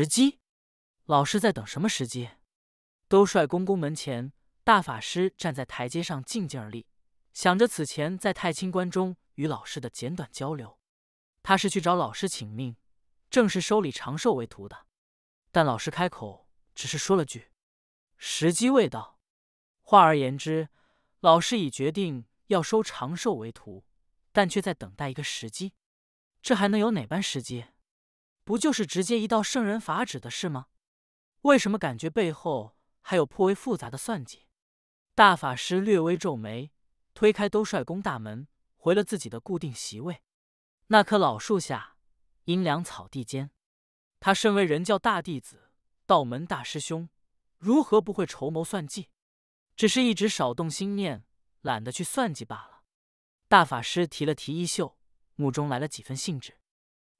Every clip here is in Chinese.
时机，老师在等什么时机？兜率宫宫门前，大法师站在台阶上静静而立，想着此前在太清观中与老师的简短交流。他是去找老师请命，正式收李长寿为徒的。但老师开口只是说了句：“时机未到。”换而言之，老师已决定要收长寿为徒，但却在等待一个时机。这还能有哪般时机？不就是直接一道圣人法旨的事吗？为什么感觉背后还有颇为复杂的算计？大法师略微皱眉，推开兜率宫大门，回了自己的固定席位。那棵老树下，阴凉草地间，他身为人教大弟子，道门大师兄，如何不会筹谋算计？只是一直少动心念，懒得去算计罢了。大法师提了提衣袖，目中来了几分兴致。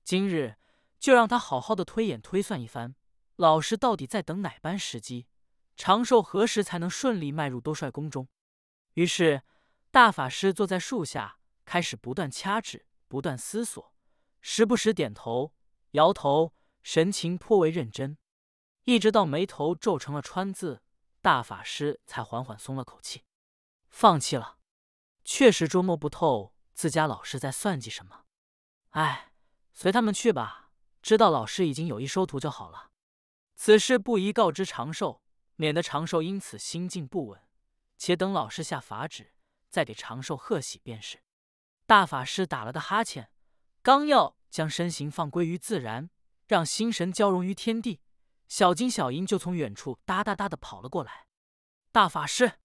今日。就让他好好的推演推算一番，老师到底在等哪般时机，长寿何时才能顺利迈入多帅宫中？于是大法师坐在树下，开始不断掐指，不断思索，时不时点头摇头，神情颇为认真。一直到眉头皱成了川字，大法师才缓缓松了口气，放弃了。确实捉摸不透自家老师在算计什么。哎，随他们去吧。知道老师已经有意收徒就好了，此事不宜告知长寿，免得长寿因此心境不稳。且等老师下法旨，再给长寿贺喜便是。大法师打了个哈欠，刚要将身形放归于自然，让心神交融于天地，小金、小银就从远处哒哒哒的跑了过来。大法师，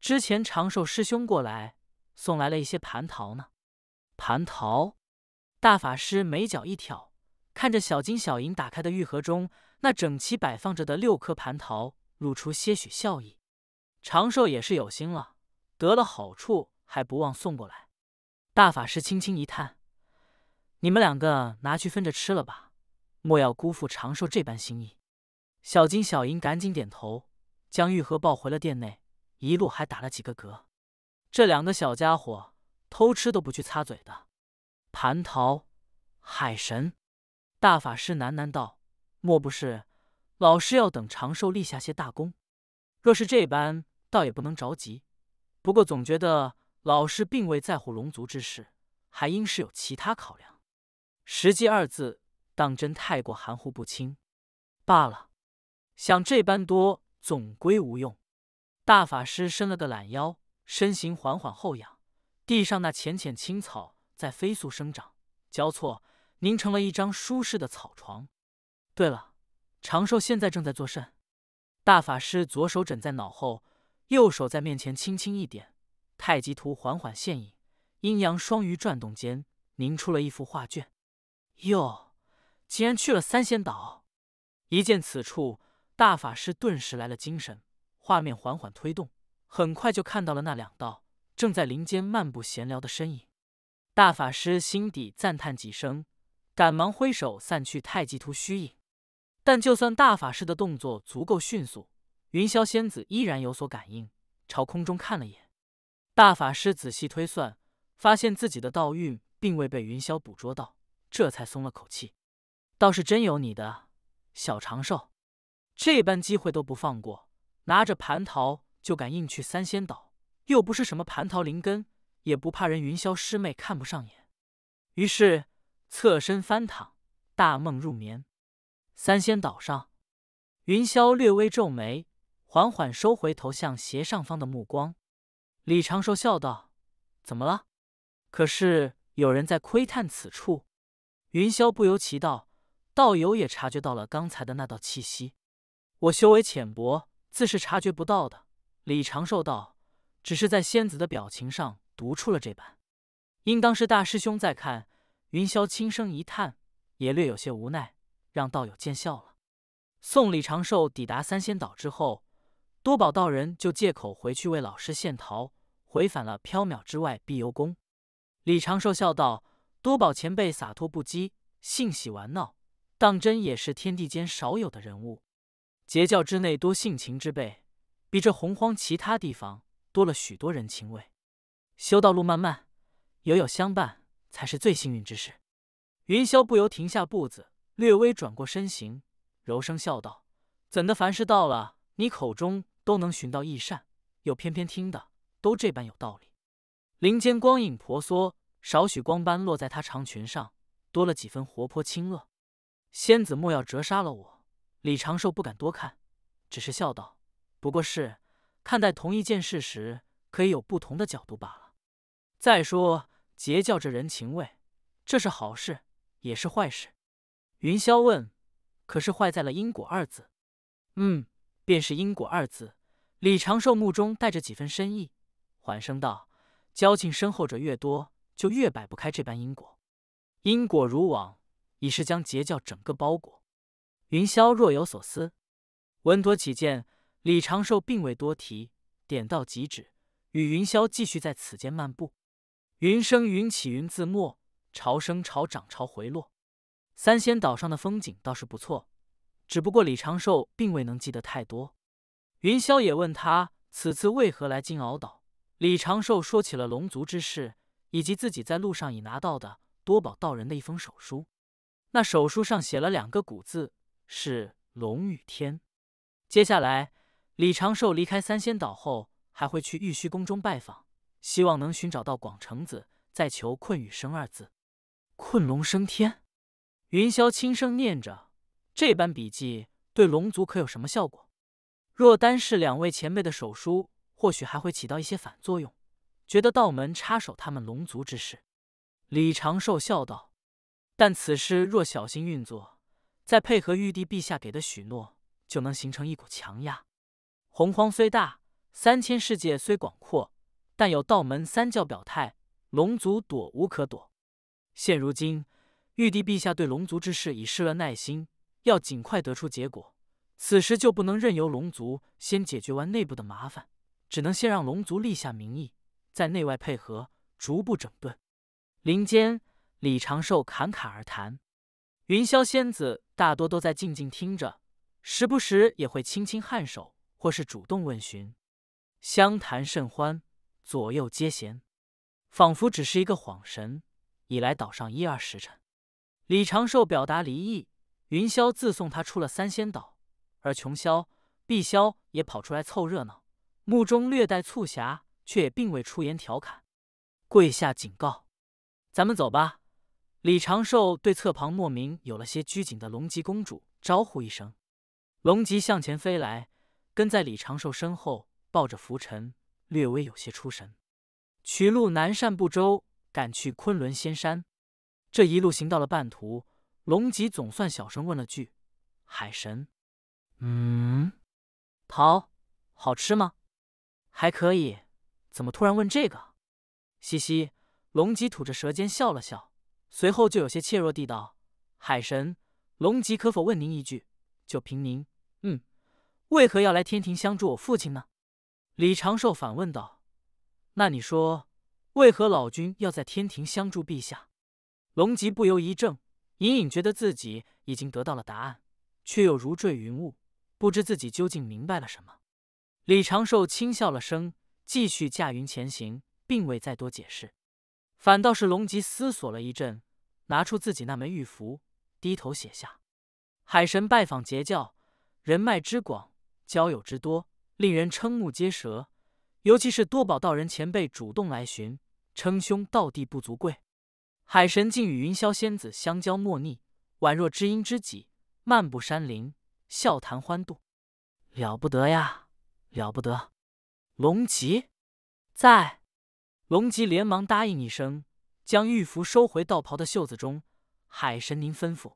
之前长寿师兄过来送来了一些蟠桃呢。蟠桃？大法师眉角一挑。看着小金、小银打开的玉盒中那整齐摆放着的六颗蟠桃，露出些许笑意。长寿也是有心了，得了好处还不忘送过来。大法师轻轻一叹：“你们两个拿去分着吃了吧，莫要辜负长寿这般心意。”小金、小银赶紧点头，将玉盒抱回了殿内，一路还打了几个嗝。这两个小家伙偷吃都不去擦嘴的蟠桃，海神。大法师喃喃道：“莫不是老师要等长寿立下些大功？若是这般，倒也不能着急。不过总觉得老师并未在乎龙族之事，还应是有其他考量。实际二字，当真太过含糊不清。罢了，想这般多，总归无用。”大法师伸了个懒腰，身形缓缓后仰，地上那浅浅青草在飞速生长，交错。凝成了一张舒适的草床。对了，长寿现在正在做甚？大法师左手枕在脑后，右手在面前轻轻一点，太极图缓缓现影，阴阳双鱼转动间凝出了一幅画卷。哟，竟然去了三仙岛！一见此处，大法师顿时来了精神。画面缓缓推动，很快就看到了那两道正在林间漫步闲聊的身影。大法师心底赞叹几声。赶忙挥手散去太极图虚影，但就算大法师的动作足够迅速，云霄仙子依然有所感应，朝空中看了一眼。大法师仔细推算，发现自己的道运并未被云霄捕捉到，这才松了口气。倒是真有你的，小长寿，这般机会都不放过，拿着蟠桃就敢硬去三仙岛，又不是什么蟠桃灵根，也不怕人云霄师妹看不上眼。于是。侧身翻躺，大梦入眠。三仙岛上，云霄略微皱眉，缓缓收回头向斜上方的目光。李长寿笑道：“怎么了？可是有人在窥探此处？”云霄不由奇道：“道友也察觉到了刚才的那道气息？我修为浅薄，自是察觉不到的。”李长寿道：“只是在仙子的表情上读出了这般，应当是大师兄在看。”云霄轻声一叹，也略有些无奈，让道友见笑了。送李长寿抵达三仙岛之后，多宝道人就借口回去为老师献桃，回返了缥缈之外碧游宫。李长寿笑道：“多宝前辈洒脱不羁，性喜玩闹，当真也是天地间少有的人物。截教之内多性情之辈，比这洪荒其他地方多了许多人情味。修道路漫漫，友友相伴。”才是最幸运之事。云霄不由停下步子，略微转过身形，柔声笑道：“怎的，凡事到了你口中都能寻到益善，又偏偏听的都这般有道理？”林间光影婆娑，少许光斑落在他长裙上，多了几分活泼清乐。仙子莫要折杀了我，李长寿不敢多看，只是笑道：“不过是看待同一件事时，可以有不同的角度罢了。再说。”截教这人情味，这是好事，也是坏事。云霄问：“可是坏在了因果二字？”嗯，便是因果二字。李长寿目中带着几分深意，缓声道：“交情深厚者越多，就越摆不开这般因果。因果如网，已是将截教整个包裹。”云霄若有所思。稳妥起见，李长寿并未多提，点到即止，与云霄继续在此间漫步。云升云起云自没，潮生潮涨潮回落。三仙岛上的风景倒是不错，只不过李长寿并未能记得太多。云霄也问他此次为何来金鳌岛。李长寿说起了龙族之事，以及自己在路上已拿到的多宝道人的一封手书。那手书上写了两个古字，是“龙与天”。接下来，李长寿离开三仙岛后，还会去玉虚宫中拜访。希望能寻找到广成子，再求“困与生”二字，困龙升天。云霄轻声念着，这般笔记对龙族可有什么效果？若单是两位前辈的手书，或许还会起到一些反作用。觉得道门插手他们龙族之事，李长寿笑道：“但此事若小心运作，再配合玉帝陛下给的许诺，就能形成一股强压。洪荒虽大，三千世界虽广阔。”但有道门三教表态，龙族躲无可躲。现如今，玉帝陛下对龙族之事已失了耐心，要尽快得出结果。此时就不能任由龙族先解决完内部的麻烦，只能先让龙族立下名义，在内外配合，逐步整顿。林间，李长寿侃侃而谈，云霄仙子大多都在静静听着，时不时也会轻轻颔首，或是主动问询，相谈甚欢。左右皆闲，仿佛只是一个恍神已来，岛上一二时辰。李长寿表达离意，云霄自送他出了三仙岛，而琼霄、碧霄也跑出来凑热闹，目中略带促狭，却也并未出言调侃，跪下警告：“咱们走吧。”李长寿对侧旁莫名有了些拘谨的龙吉公主招呼一声，龙吉向前飞来，跟在李长寿身后，抱着拂尘。略微有些出神，取路南赡部洲，赶去昆仑仙山。这一路行到了半途，龙吉总算小声问了句：“海神，嗯，桃好吃吗？还可以。怎么突然问这个？”嘻嘻，龙吉吐着舌尖笑了笑，随后就有些怯弱地道：“海神，龙吉可否问您一句？就凭您，嗯，为何要来天庭相助我父亲呢？”李长寿反问道：“那你说，为何老君要在天庭相助陛下？”龙吉不由一怔，隐隐觉得自己已经得到了答案，却又如坠云雾，不知自己究竟明白了什么。李长寿轻笑了声，继续驾云前行，并未再多解释。反倒是龙吉思索了一阵，拿出自己那枚玉符，低头写下：“海神拜访截教，人脉之广，交友之多。”令人瞠目结舌，尤其是多宝道人前辈主动来寻，称兄道弟不足贵。海神竟与云霄仙子相交莫逆，宛若知音知己，漫步山林，笑谈欢度，了不得呀，了不得！龙吉在，龙吉连忙答应一声，将玉符收回道袍的袖子中。海神您吩咐，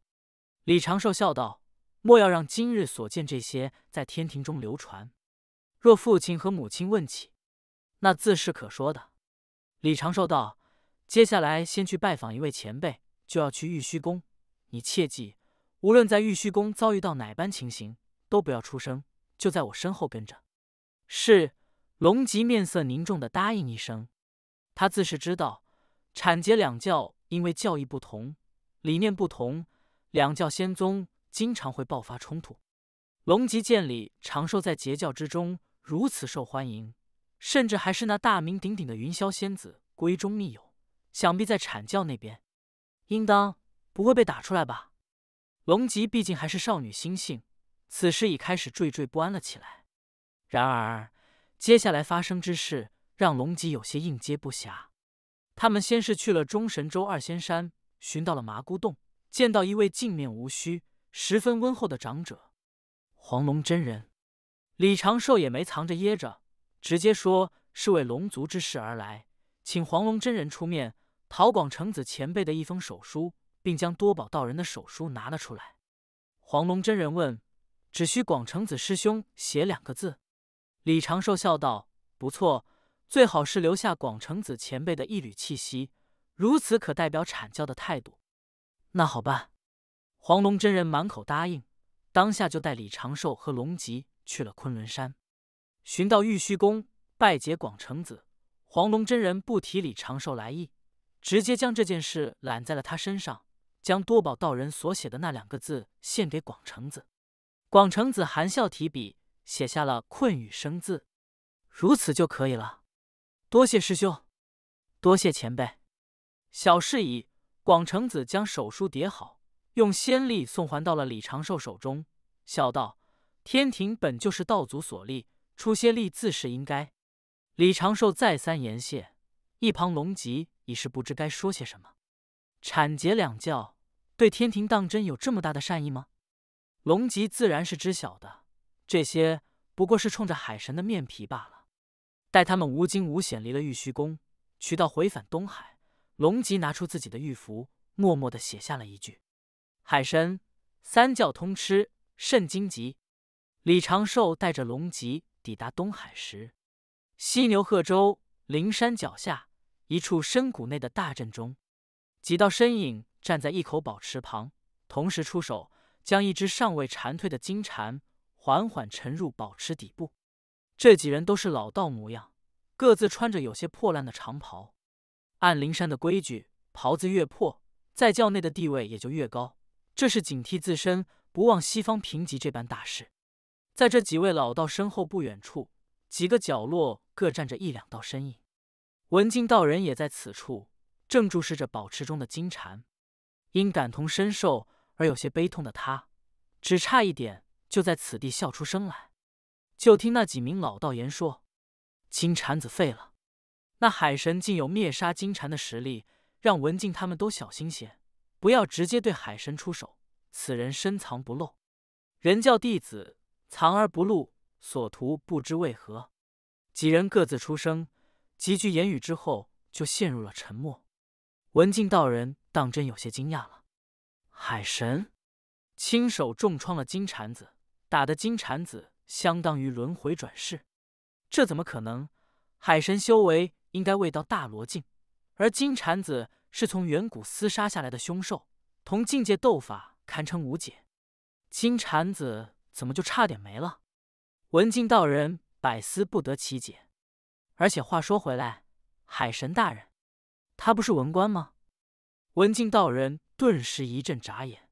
李长寿笑道：“莫要让今日所见这些在天庭中流传。”若父亲和母亲问起，那自是可说的。李长寿道：“接下来先去拜访一位前辈，就要去玉虚宫。你切记，无论在玉虚宫遭遇到哪般情形，都不要出声，就在我身后跟着。”是。龙吉面色凝重的答应一声。他自是知道，产截两教因为教义不同、理念不同，两教仙宗经常会爆发冲突。龙吉见李长寿在截教之中。如此受欢迎，甚至还是那大名鼎鼎的云霄仙子闺中密友，想必在阐教那边，应当不会被打出来吧？龙吉毕竟还是少女心性，此时已开始惴惴不安了起来。然而，接下来发生之事让龙吉有些应接不暇。他们先是去了中神州二仙山，寻到了麻姑洞，见到一位镜面无虚、十分温厚的长者——黄龙真人。李长寿也没藏着掖着，直接说是为龙族之事而来，请黄龙真人出面讨广成子前辈的一封手书，并将多宝道人的手书拿了出来。黄龙真人问：“只需广成子师兄写两个字？”李长寿笑道：“不错，最好是留下广成子前辈的一缕气息，如此可代表阐教的态度。”那好办，黄龙真人满口答应，当下就带李长寿和龙吉。去了昆仑山，寻到玉虚宫，拜结广成子、黄龙真人，不提李长寿来意，直接将这件事揽在了他身上，将多宝道人所写的那两个字献给广成子。广成子含笑提笔，写下了“困雨生”字，如此就可以了。多谢师兄，多谢前辈，小事已，广成子将手书叠好，用仙力送还到了李长寿手中，笑道。天庭本就是道祖所立，出些力自是应该。李长寿再三言谢，一旁龙吉已是不知该说些什么。产劫两教对天庭当真有这么大的善意吗？龙吉自然是知晓的，这些不过是冲着海神的面皮罢了。待他们无惊无险离了玉虚宫，取道回返东海，龙吉拿出自己的玉符，默默的写下了一句：“海神，三教通吃，甚惊急。”李长寿带着龙吉抵达东海时，犀牛贺州灵山脚下一处深谷内的大阵中，几道身影站在一口宝池旁，同时出手将一只尚未蝉蜕的金蝉缓缓沉入宝池底部。这几人都是老道模样，各自穿着有些破烂的长袍。按灵山的规矩，袍子越破，在教内的地位也就越高。这是警惕自身，不忘西方评级这般大事。在这几位老道身后不远处，几个角落各站着一两道身影。文静道人也在此处，正注视着宝池中的金蝉。因感同身受而有些悲痛的他，只差一点就在此地笑出声来。就听那几名老道言说：“金蝉子废了，那海神竟有灭杀金蝉的实力，让文静他们都小心些，不要直接对海神出手。此人深藏不露，人教弟子。”藏而不露，所图不知为何。几人各自出声，几句言语之后，就陷入了沉默。文静道人当真有些惊讶了。海神亲手重创了金蝉子，打的金蝉子相当于轮回转世，这怎么可能？海神修为应该未到大罗境，而金蝉子是从远古厮杀下来的凶兽，同境界斗法堪称无解。金蝉子。怎么就差点没了？文静道人百思不得其解。而且话说回来，海神大人，他不是文官吗？文静道人顿时一阵眨眼。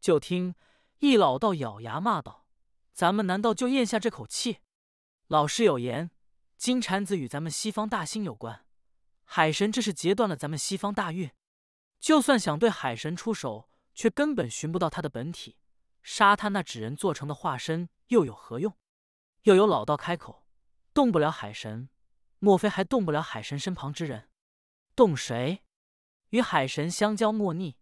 就听易老道咬牙骂道：“咱们难道就咽下这口气？老师有言，金蝉子与咱们西方大兴有关。海神这是截断了咱们西方大运。就算想对海神出手，却根本寻不到他的本体。”杀他那纸人做成的化身又有何用？又有老道开口，动不了海神，莫非还动不了海神身旁之人？动谁？与海神相交莫逆，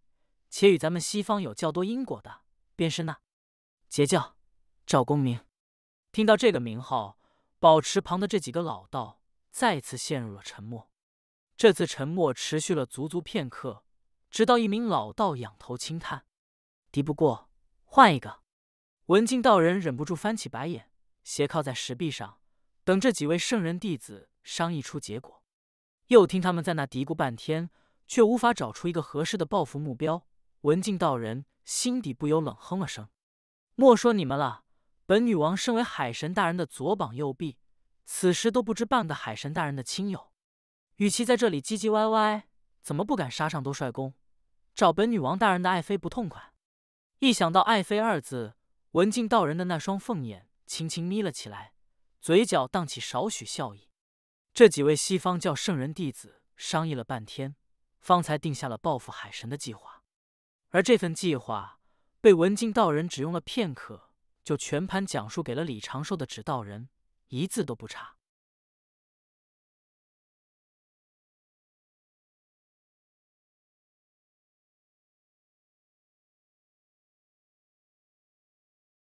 且与咱们西方有较多因果的，便是那截教赵公明。听到这个名号，宝池旁的这几个老道再次陷入了沉默。这次沉默持续了足足片刻，直到一名老道仰头轻叹：“敌不过。”换一个，文静道人忍不住翻起白眼，斜靠在石壁上，等这几位圣人弟子商议出结果。又听他们在那嘀咕半天，却无法找出一个合适的报复目标。文静道人心底不由冷哼了声：“莫说你们了，本女王身为海神大人的左膀右臂，此时都不知半个海神大人的亲友。与其在这里唧唧歪歪，怎么不敢杀上多帅宫，找本女王大人的爱妃不痛快？”一想到“爱妃”二字，文静道人的那双凤眼轻轻眯了起来，嘴角荡起少许笑意。这几位西方教圣人弟子商议了半天，方才定下了报复海神的计划。而这份计划被文静道人只用了片刻，就全盘讲述给了李长寿的指道人，一字都不差。